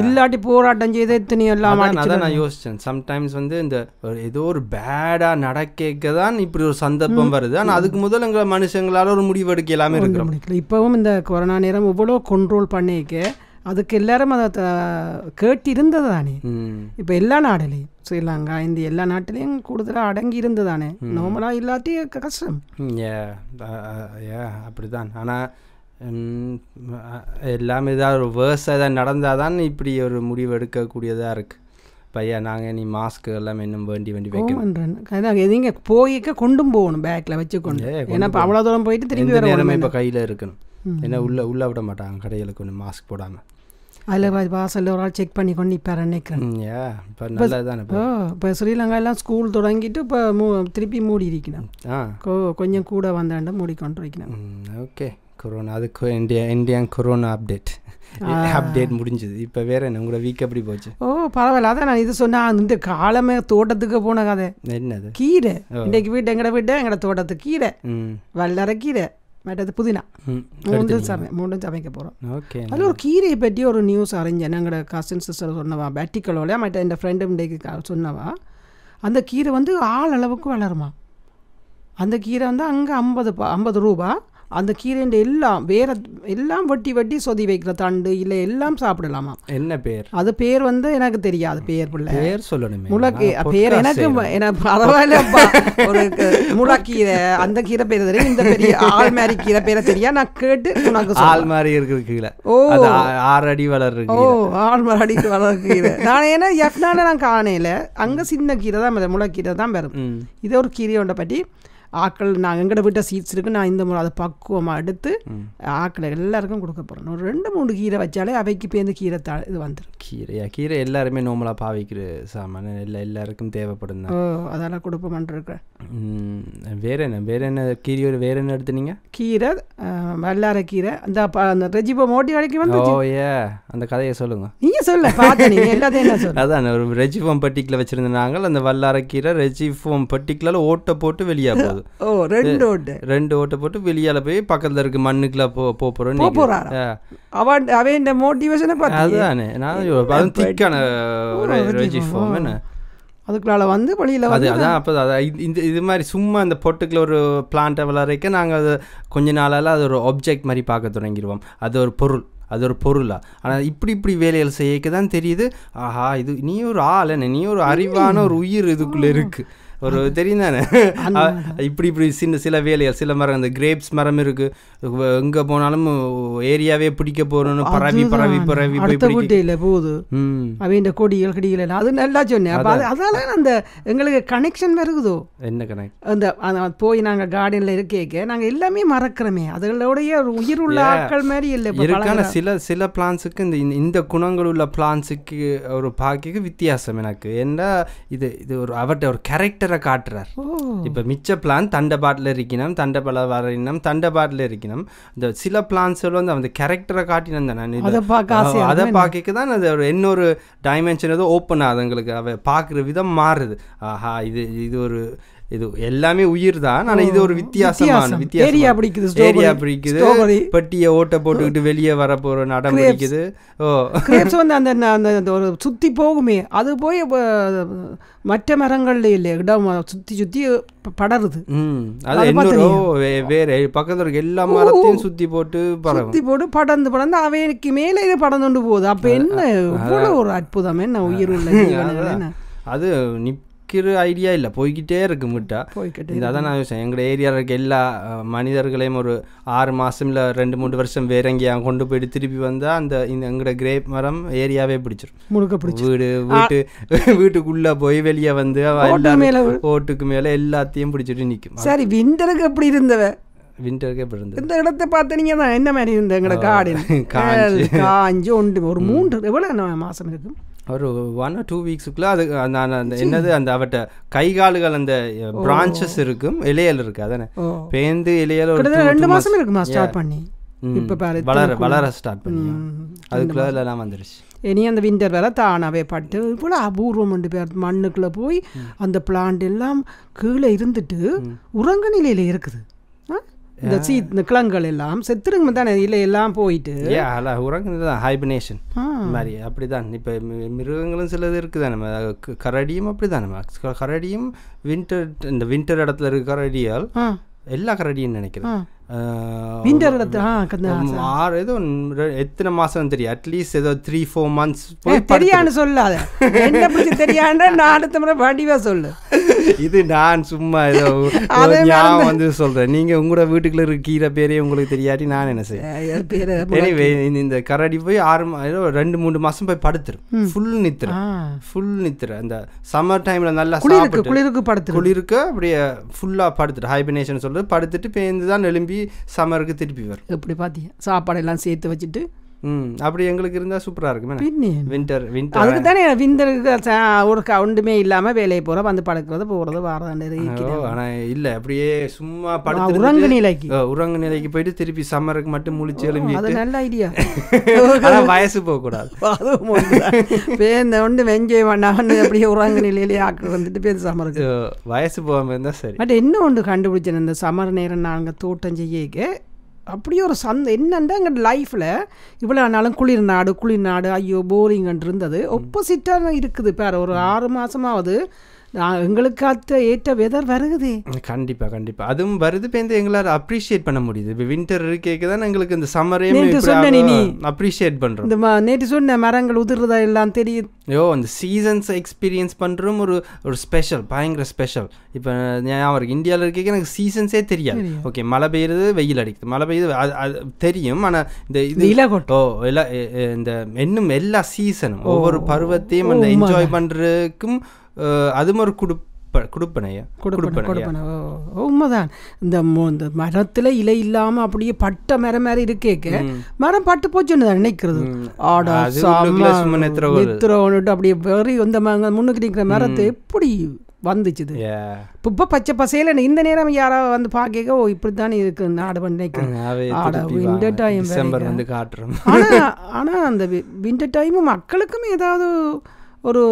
இல்லாட்டி போராட்டம் செய்து எத்தனையோ எல்லாம் அதான் நான் யோசிச்சேன் சம்டைம்ஸ் வந்து இந்த ஏதோ ஒரு பேடா நடக்க தான் இப்படி ஒரு சந்தர்ப்பம் வருது ஆனா அதுக்கு முதல் எங்க மனுஷங்களால ஒரு முடிவு எடுக்க எல்லாமே இருக்கிறோம் இப்பவும் இந்த கொரோனா நேரம் எவ்வளவு கண்ட்ரோல் பண்ணிக்க அதுக்கு எல்லாரும் அதை இருந்தது தானே இப்போ எல்லா நாடுலையும் ஸ்ரீலங்கா இந்த எல்லா நாட்டிலையும் கூடுதலாக அடங்கி இருந்தது தானே நார்மலாக இல்லாட்டி கஷ்டம் ஏ அப்படிதான் ஆனால் எல்லாமே இதாக வேர்ஸாக ஏதாவது நடந்தால் தான் இப்படி ஒரு முடிவு எடுக்கக்கூடியதாக இருக்குது பையன் நாங்கள் நீ மாஸ்க் எல்லாம் இன்னும் வேண்டி வேண்டி வைக்கணும் அதான் எதுங்க போயிக்க கொண்டும் போகணும் பேக்கில் வச்சு கொண்டு ஏன்னா இப்போ அவ்வளோ தூரம் போயிட்டு திரும்பி வர நேரமே இப்போ கையில் இருக்கணும் ஏன்னா உள்ளே உள்ளே விட மாட்டாங்க கடையில் கொஞ்சம் மாஸ்க் போடாமல் அதில் வாசலில் ஒரு ஆள் செக் பண்ணி கொண்டு இப்போ நினைக்கிறேன் இப்போ இப்போ ஸ்ரீலங்காலாம் ஸ்கூல் தொடங்கிட்டு இப்போ மூ திருப்பி மூடி இருக்கணும் கொஞ்சம் கூட வந்தாண்ட மூடி கொண்டு வைக்கணும் ஓகே கொரோனா அதுக்கு India India corona update update முடிஞ்சது இப்போ வேற என்ன உங்களோட வீக் எப்படி போச்சு ஓ பரவாயில்ல அதான் நான் இது சொன்னேன் இந்த காலமே தோட்டத்துக்கு போன கதை என்னது கீரை இன்றைக்கு வீட்டு எங்கட வீட்டு எங்கட தோட்டத்து கீரை வல்லற கீரை மற்றது புதினா மூன்று சமை மூன்று சமைக்க போகிறோம் ஓகே அதில் ஒரு கீரையை பற்றி ஒரு நியூஸ் அறிஞ்சேன் எங்களோட கசின் சிஸ்டர் சொன்னவா பேட்டிக்கலோலையா மற்ற என் ஃப்ரெண்டு இன்றைக்கு சொன்னவா அந்த கீரை வந்து ஆள் அளவுக்கு வளருமா அந்த கீரை வந்து அங்கே ஐம்பது ஐம்பது ரூபா அந்த கீரைண்ட எல்லாம் வேற எல்லாம் வெட்டி வெட்டி சொதி வைக்கிற தண்டு இல்ல எல்லாம் சாப்பிடலாமா என்ன பேர் அது பேர் வந்து எனக்கு தெரியாது பேர் பிள்ளை பேர் சொல்லணும் முளக்கு பேர் எனக்கு எனக்கு முளக்கீரை அந்த கீரை பேர் தெரியும் இந்த பெரிய ஆல்மாரி கீரை பேரை தெரியா நான் கேட்டு உனக்கு ஆல்மாரி இருக்கிற கீழே ஓ ஆறு அடி வளர்ற ஓ ஆல்மாரி அடிக்கு வளர்ற கீரை நான் ஏன்னா எஃப்னால நான் காணையில் அங்க சின்ன கீரை தான் முளக்கீரை தான் வரும் இது ஒரு கீரையோட பற்றி ஆக்கள் நான் எங்கட வீட்டை சீட்ஸ் இருக்கு நான் இந்த முறை அதை பக்குவமாக எடுத்து ஆக்களை எல்லாருக்கும் கொடுக்க போகிறேன் ஒரு ரெண்டு மூணு கீரை வச்சாலே அவைக்கு பேருந்து கீரை தா இது வந்துடும் கீரையா கீரை எல்லாருமே நோமலாக பாவிக்கிற சாமான இல்லை எல்லாருக்கும் தேவைப்படும் ஓ அதெல்லாம் கொடுப்போமான்ருக்கேன் வேற என்ன வேற என்ன கீரை வேறு என்ன எடுத்துனீங்க கீரை வல்லார கீரை அந்த அந்த ரெஜிபோ மோட்டி வரைக்கும் வந்து ஓ ஏ அந்த கதையை சொல்லுங்கள் நீங்கள் சொல்ல பார்த்து எல்லாத்தையும் நான் அதான் ஒரு ரெஜிஃபோம் பட்டிக்கில் வச்சிருந்தாங்க அந்த வல்லார கீரை ரெஜிஃபோம் பட்டிக்குலர் ஓட்டை போட்டு வெளியாக போகுது போகுது ஓ ரெண்டு ஓட்டு ரெண்டு ஓட்டை போட்டு வெளியால போய் பக்கத்துல இருக்கு மண்ணுக்குள்ள போ போறோம் போறாரு அவன் அவன் இந்த மோட்டிவேஷன் பார்த்து அதுதானே நான் அதுவும் திக்கான ஒரு ஃபார்ம் என்ன அதுக்குள்ளால வந்து வழியில் அது அதான் அப்போ அது இந்த இது மாதிரி சும்மா அந்த பொட்டுக்குள்ள ஒரு பிளான்ட்டை வளர்க்க நாங்கள் அது கொஞ்ச நாளால் அது ஒரு ஆப்ஜெக்ட் மாதிரி பார்க்க தொடங்கிடுவோம் அது ஒரு பொருள் அது ஒரு பொருளா ஆனால் இப்படி இப்படி வேலைகள் செய்யக்க தான் தெரியுது ஆஹா இது நீ ஒரு ஆள் நீ ஒரு அறிவான ஒரு உயிர் இதுக்குள்ளே இருக்குது ஒரு தெரியும் தானே இப்படி இப்படி சின்ன சில வேலைகள் சில மரம் இந்த கிரேப்ஸ் மரம் இருக்கு எங்க போனாலும் ஏரியாவே பிடிக்க போறோம்னு பரவி பரவி பரவி அடுத்த குட்டையில போகுது அவன் கொடிகள் கிடிகள் எல்லாம் அது நல்லா சொன்னேன் அப்போ அது அதால அந்த எங்களுக்கு கனெக்ஷன் வருகுதோ என்ன கனெக்ட் அந்த போய் நாங்க கார்டன்ல இருக்கேக்க நாங்க எல்லாமே மறக்கிறோமே அதுகளுடைய உயிர் உள்ள ஆட்கள் மாதிரி இல்லை இருக்கான சில சில பிளான்ஸுக்கு இந்த இந்த குணங்கள் உள்ள பிளான்ஸுக்கு ஒரு பாக்கிக்கு வித்தியாசம் எனக்கு என்ன இது இது ஒரு அவட்ட ஒரு கேரக்டர் ஃபியூச்சரை காட்டுறார் இப்போ மிச்ச பிளான் தண்டபாட்டில் இருக்கணும் தண்டபல வரணும் தண்டபாட்டில் இருக்கணும் இந்த சில பிளான்ஸ் வந்து அந்த கேரக்டரை காட்டினோம் தானே அதை பார்க்க தான் அது ஒரு இன்னொரு டைமென்ஷன் ஏதோ ஓப்பன் ஆகுது அவங்களுக்கு அவ பார்க்குற விதம் மாறுது ஆஹா இது இது ஒரு இது எல்லாமே உயிர் தான் ஆனா இது ஒரு வித்தியாசமான வித்தியாசம் ஏரியா பிடிக்குது ஏரியா பிடிக்குது பட்டிய ஓட்ட போட்டுக்கிட்டு வெளியே வர போற நடம் பிடிக்குது ஓ கிரேப்ஸ் வந்து அந்த அந்த ஒரு போகுமே அது போய் மற்ற மரங்கள்ல இல்ல இடம் சுத்தி சுத்தி படருது அது என்ன வேற பக்கத்துல இருக்க எல்லா மரத்தையும் சுத்தி போட்டு சுத்தி போட்டு படர்ந்து படர்ந்து அவைக்கு மேலே இது படர்ந்து போகுது அப்ப என்ன ஒரு அற்புதம் என்ன உயிர் உள்ள அது நிப் போய்க்கிற ஐடியா இல்லை போய்கிட்டே இருக்குங்கிட்டா போய்கிட்டே இதை தான் நான் யோசிச்சேன் எங்கள் ஏரியாவில் இருக்க எல்லா மனிதர்களையும் ஒரு ஆறு மாதம் இல்லை ரெண்டு மூணு வருஷம் வேற எங்கேயா கொண்டு போயிட்டு திருப்பி வந்தால் அந்த இந்த எங்களோட கிரேப் மரம் ஏரியாவே பிடிச்சிரும் முழுக்க பிடிச்சி வீடு வீட்டு வீட்டுக்குள்ளே போய் வெளியே வந்து ஓட்டுக்கு மேலே எல்லாத்தையும் பிடிச்சிட்டு நிற்கும் சரி விண்டருக்கு எப்படி இருந்தவ எப்படி இருந்தது இந்த இடத்தை பார்த்தீங்க தான் என்ன மாதிரி இருந்த எங்களோட காடு காஞ்சு ஒன்று ஒரு மூன்று எவ்வளோ மாதம் இருக்கும் ஒரு ஒன் ஆர் டூ வீக்ஸுக்குள்ள அது அந்த என்னது அந்த அவட்ட கை கால்கள் அந்த பிரான்ச்சஸ் இருக்கும் இலையல் இருக்கு அதானே பேந்து இலையல் ரெண்டு மாசம் இருக்குமா ஸ்டார்ட் பண்ணி இப்போ வளர வளர ஸ்டார்ட் பண்ணி அதுக்குள்ளே எல்லாம் வந்துருச்சு இனி அந்த விண்டர் வேலை தானாகவே பட்டு இப்போ அபூர்வம் ரெண்டு பேர் மண்ணுக்குள்ளே போய் அந்த பிளான்ட் எல்லாம் கீழே இருந்துட்டு உறங்க நிலையில் இருக்குது இந்த சீ இந்த கிளங்கள் எல்லாம் செத்துருங்க தானே இல்லை எல்லாம் போயிட்டு ஏ அல்ல உரங்கு தான் ஹைபினேஷன் மாதிரி அப்படி தான் இப்போ மிருகங்களும் சிலது இருக்குது நம்ம கரடியும் அப்படி தான் நம்ம கரடியும் வின்டர் இந்த வின்டர் இடத்துல இருக்க கரடியால் எல்லா கரடியும் நினைக்கிறேன் Uh, எத்தனை மாசம் தெரியும் அட்லீஸ்ட் ஏதோ த்ரீ ஃபோர் மந்த்ஸ் தெரியான்னு நான் சொல்லு இது நான் சும்மா ஏதோ நான் வந்து சொல்றேன் நீங்க உங்களோட வீட்டுக்குள்ள இருக்கிற கீரை பேரே உங்களுக்கு தெரியாது நான் என்ன செய்வேன் இந்த கரடி போய் ஆறு ஏதோ ரெண்டு மூணு மாசம் போய் படுத்துரும் ஃபுல் ஃபுல் அந்த சம்மர் டைம்ல நல்லா குளிருக்கு படுத்து குளிருக்கு அப்படியே ஃபுல்லா படுத்துட்டு ஹைபனேஷன் சொல்றது படுத்துட்டு பேருந்து தான் எழும்பி சமருக்கு திருப்பி வரும் எப்படி பார்த்தீங்க சாப்பாடு எல்லாம் சேர்த்து வச்சுட்டு அப்படி எங்களுக்கு இருந்தால் சூப்பராக இருக்குமே விண்டர் வின்டர் அதுக்கு தானே விந்தருக்கு ஒரு கவுண்டுமே இல்லாமல் வேலையை போகிற வந்து படுக்கிறது போகிறது வாரதாண்டு ஆனால் இல்லை அப்படியே சும்மா படுத்து உறங்கு நிலைக்கு உறங்கு நிலைக்கு போயிட்டு திருப்பி சம்மருக்கு மட்டும் முழிச்சு எழும்பி அது நல்ல ஐடியா வயசு போகக்கூடாது அதுவும் பே இந்த ஒன்று வெஞ்சை பண்ணாமல் அப்படியே உறங்கு நிலையிலேயே ஆக்கள் வந்துட்டு பேர் சம்மருக்கு வயசு போகாமல் இருந்தால் சரி பட் இன்னும் ஒன்று கண்டுபிடிச்சேன் இந்த சமர் நேரம் நாங்கள் தோட்டம் செய்யக்கு அப்படியே ஒரு சந்த என்னென்னா எங்கள் லைஃப்பில் இவ்வளோ ஆனாலும் குளிர் நாடு குளிர் நாடு ஐயோ போரிங்கன்ட்டு இருந்தது ஒப்போசிட்டாக இருக்குது பாரு ஒரு ஆறு மாதமாவது நான் எங்களுக்கு அத்த ஏற்ற வெதர் வருகுது கண்டிப்பாக கண்டிப்பாக அதுவும் வருது இப்போ எங்களால் அப்ரிஷியேட் பண்ண முடியுது இப்போ வின்டர் இருக்கேக்கு தான் எங்களுக்கு இந்த சம்மரே அப்ரிஷியேட் பண்ணுறோம் இந்த நேற்று சொன்ன மரங்கள் உதிர்றதா எல்லாம் தெரியும் ஐயோ அந்த சீசன்ஸ் எக்ஸ்பீரியன்ஸ் பண்ணுறோம் ஒரு ஒரு ஸ்பெஷல் பயங்கர ஸ்பெஷல் இப்போ ஞாபகம் அவருக்கு இந்தியாவில் இருக்கேக்கு எனக்கு சீசன்ஸே தெரியாது ஓகே மழை பெய்யுறது வெயில் அடிக்குது மழை பெய்யுது அது அது தெரியும் ஆனால் இந்த இது கொட்டோ இல்லை இந்த இன்னும் எல்லா சீசனும் ஒவ்வொரு பருவத்தையும் அந்த என்ஜாய் பண்ணுறதுக்கும் அது ஒரு குடுப்ப குடுப்பனையா குடுப்பனை உண்மைதான் இந்த இந்த மரத்துல இலை இல்லாம அப்படியே பட்டை மரம் மாதிரி இருக்கேக்க மரம் பட்டு போச்சுன்னு நினைக்கிறது ஆடா நித்திரோன்னுட்டு அப்படியே வெறி இந்த முன்னுக்கு நிற்கிற மரத்தை எப்படி வந்துச்சுது இப்போ பச்சை பசையில இந்த நேரம் யாராவது வந்து பார்க்க ஓ இப்படித்தானே தான் இருக்கு நாடு நினைக்கிறேன் விண்டர் டைம் வந்து காட்டுறோம் ஆனா ஆனால் அந்த விண்டர் டைமு மக்களுக்கும் ஏதாவது ஒரு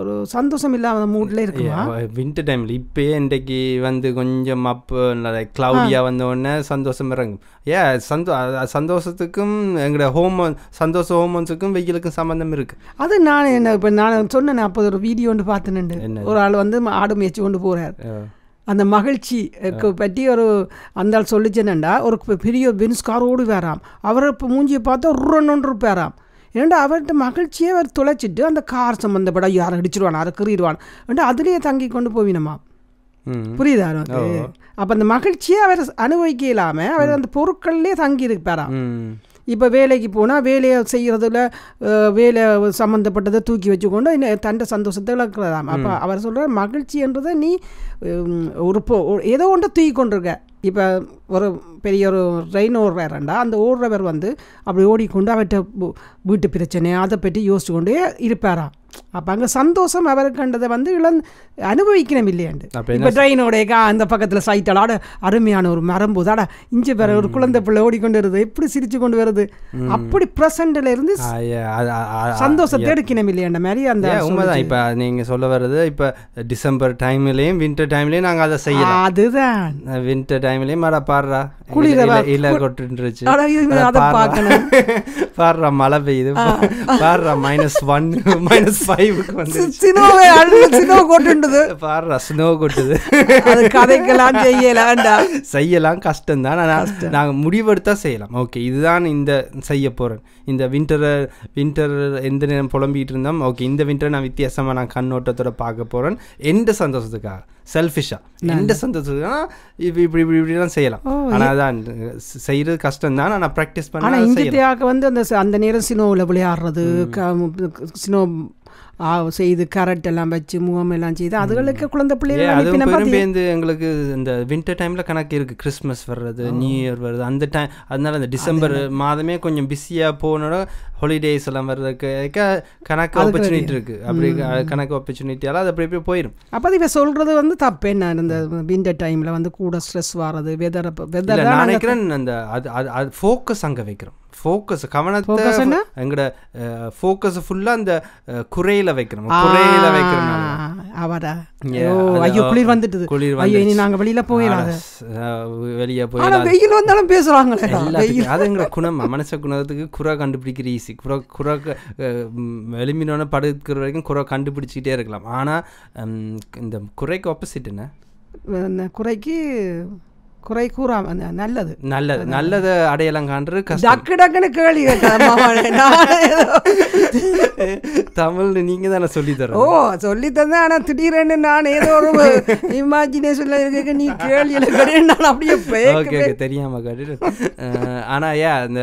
ஒரு சந்தோஷம் இல்லாத மூட்ல இருக்குமா விண்டர் டைமில் இப்பயே இன்றைக்கு வந்து கொஞ்சம் அப் க்ளவுடியாக வந்த உடனே சந்தோஷம் இறங்கும் ஏ சந்தோ சந்தோஷத்துக்கும் எங்களோட ஹோம் சந்தோஷ ஹோமோன்ஸுக்கும் வெயிலுக்கும் சம்மந்தம் இருக்கு அது நான் என்ன இப்போ நான் சொன்னேன் அப்போ ஒரு வீடியோ ஒன்று பார்த்துன்னு ஒரு ஆள் வந்து ஆடு மேய்ச்சி கொண்டு போறாரு அந்த மகிழ்ச்சி பற்றி ஒரு அந்த ஆள் ஒரு பெரிய பென்ஸ்காரோடு வேறாம் அவரை இப்போ மூஞ்சியை பார்த்தா ருன்னு பேராம் ஏன்டா அவர்கிட்ட மகிழ்ச்சியை அவர் தொலைச்சிட்டு அந்த கார் சம்மந்தப்பட யாரை அடிச்சிருவான் யாரை கீறிடுவான் ஏன்டா அதுலேயே தங்கி கொண்டு போவினமா புரியுதா அப்போ அந்த மகிழ்ச்சியை அவர் அனுபவிக்க இல்லாமல் அவர் அந்த பொருட்கள்லேயே தங்கி இருப்பாரா இப்போ வேலைக்கு போனால் வேலையை செய்கிறதுல வேலை சம்மந்தப்பட்டதை தூக்கி வச்சுக்கொண்டு என்ன தண்டை சந்தோஷத்தை இழக்கிறதாம் அப்போ அவர் சொல்கிறார் மகிழ்ச்சின்றதை நீ ஒரு ஏதோ ஒன்றை தூக்கி கொண்டிருக்க இப்போ ஒரு பெரிய ஒரு ட்ரெயின் ஓடுறாருண்டா அந்த ஓடுறவர் வந்து அப்படி ஓடிக்கொண்டு அவர்கிட்ட வீட்டு பிரச்சனை அதை பற்றி யோசிச்சு கொண்டே இருப்பாராம் அப்போ அங்கே சந்தோஷம் கண்டதை வந்து இழந்து அனுபவிக்கணும் இல்லையாண்டு இப்போ ட்ரெயினோடைய அந்த பக்கத்தில் சைட்டலாட அருமையான ஒரு மரம்பு இஞ்சி பெற ஒரு குழந்தை பிள்ளை ஓடிக்கொண்டு வருது எப்படி சிரிச்சு கொண்டு வருது அப்படி ப்ரெசண்டில் இருந்து சந்தோஷத்தை எடுக்கணும் இல்லையாண்ட மாதிரி அந்த உண்மைதான் இப்போ நீங்கள் சொல்ல வர்றது இப்போ டிசம்பர் டைம்லேயும் வின்டர் டைம்லேயும் நாங்கள் அதை செய்யலாம் அதுதான் வின்டர் டைம் டைம்லயும் மட பாடுறா குளிரா இல்ல கொட்டுருச்சு பாடுறா மழை பெய்யுது பாடுறா மைனஸ் ஒன் மைனஸ் ஃபைவுக்கு வந்து சினோவே அழுது சினோ கொட்டுண்டது பாடுறா ஸ்னோ கொட்டுது கதைக்கலாம் செய்யலாம்டா செய்யலாம் கஷ்டம் தான் ஆனால் நாங்கள் முடிவெடுத்தா செய்யலாம் ஓகே இதுதான் இந்த செய்ய போகிறேன் இந்த வின்டரை வின்டர் எந்த நேரம் புலம்பிகிட்டு இருந்தோம் ஓகே இந்த வின்டரை நான் வித்தியாசமாக நான் கண்ணோட்டத்தோட பார்க்க போகிறேன் எந்த சந்தோஷத்துக்காக செல்ஃபிஷா எந்த சந்தோஷம் இப்படி இப்படி இப்படி இப்படிலாம் செய்யலாம் ஆனால் அதான் செய்யறது கஷ்டம் தான் ஆனால் ப்ராக்டிஸ் பண்ணி இந்தியாவுக்கு வந்து அந்த அந்த நேரம் சினோவில் விளையாடுறது சினோ செய்து கரட் எல்லாம் வச்சு முகம் எல்லாம் செய்து அதுகளுக்கு குழந்தை பிள்ளைகள் எங்களுக்கு இந்த வின்டர் டைமில் கணக்கு இருக்குது கிறிஸ்மஸ் வர்றது நியூ இயர் வருது அந்த டைம் அதனால அந்த டிசம்பர் மாதமே கொஞ்சம் பிஸியாக போனோட ஹாலிடேஸ் எல்லாம் வர்றதுக்கு கணக்கு ஆப்பர்ச்சுனிட்டி இருக்குது அப்படி கணக்கு ஆப்பர்ச்சுனிட்டியால் அது அப்படி அப்படியே போயிடும் அப்போ இவ சொல்கிறது வந்து தப்பு என்ன இந்த விண்டர் டைமில் வந்து கூட ஸ்ட்ரெஸ் வர்றது வெதர் வெதர் நினைக்கிறேன் அந்த அது அது ஃபோக்கஸ் அங்கே வைக்கிறோம் ஃபோக்கஸ் கவனத்தை எங்கட ஃபோக்கஸ் ஃபுல்லா அந்த குறையில வைக்கணும் குறையில வைக்கணும் ஆமாடா ஐயோ குளிர் வந்துட்டு குளிர் ஐயோ இனி நாங்கள் வெளியில் வெளிய வெளியே போயிடலாம் வெயில் வந்தாலும் பேசுறாங்க அது எங்க குணம் மனச குணத்துக்கு குறை கண்டுபிடிக்கிற ஈஸி குறை குறை வெளிமினோட படுக்கிற வரைக்கும் குறை கண்டுபிடிச்சிட்டே இருக்கலாம் ஆனா இந்த குறைக்கு ஆப்போசிட் என்ன குறைக்கு குறை கூறாம நல்லது நல்லது நல்லது அடையலாம் காண்றது டக்கு டக்குன்னு கேள்வி தமிழ் நீங்க தானே சொல்லி தரோம் ஓ சொல்லி தந்தேன் ஆனா திடீரென்னு நான் ஏதோ ஒரு இமேஜினேஷன்ல இருக்க நீ கேள்வி நான் அப்படியே ஓகே தெரியாம கேட்டு ஆனா ஏ அந்த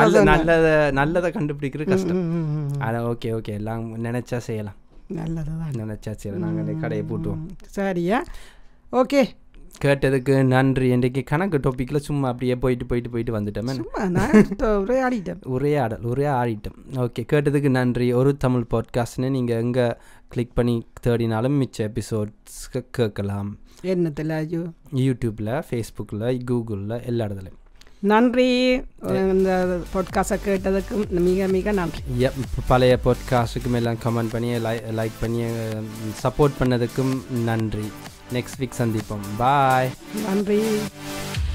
நல்ல நல்லத நல்லதை கண்டுபிடிக்கிறது கஷ்டம் ஆனா ஓகே ஓகே எல்லாம் நினைச்சா செய்யலாம் நல்லதான் நினைச்சா செய்யலாம் நாங்கள் கடையை போட்டுவோம் சரியா ஓகே கேட்டதுக்கு நன்றி இன்றைக்கு கணக்கு டாப்பிக்கில் சும்மா அப்படியே போயிட்டு போயிட்டு போயிட்டு வந்துட்டோமே ஒரே ஆடிட்டேன் ஒரே ஆடல் ஒரே ஆடிட்டம் ஓகே கேட்டதுக்கு நன்றி ஒரு தமிழ் பாட்காஸ்ட்னு நீங்கள் எங்கே கிளிக் பண்ணி தேடினாலும் மிச்ச எபிசோட்ஸ்க்கு கேட்கலாம் என்னத்தில் யூடியூப்பில் ஃபேஸ்புக்கில் கூகுளில் எல்லா இடத்துலையும் நன்றி இந்த பாட்காஸ்டை கேட்டதுக்கும் மிக மிக நன்றி பழைய பாட்காஸ்டுக்கும் எல்லாம் கமெண்ட் பண்ணி லைக் பண்ணி சப்போர்ட் பண்ணதுக்கும் நன்றி next week Sandipam. Bye! Bambi!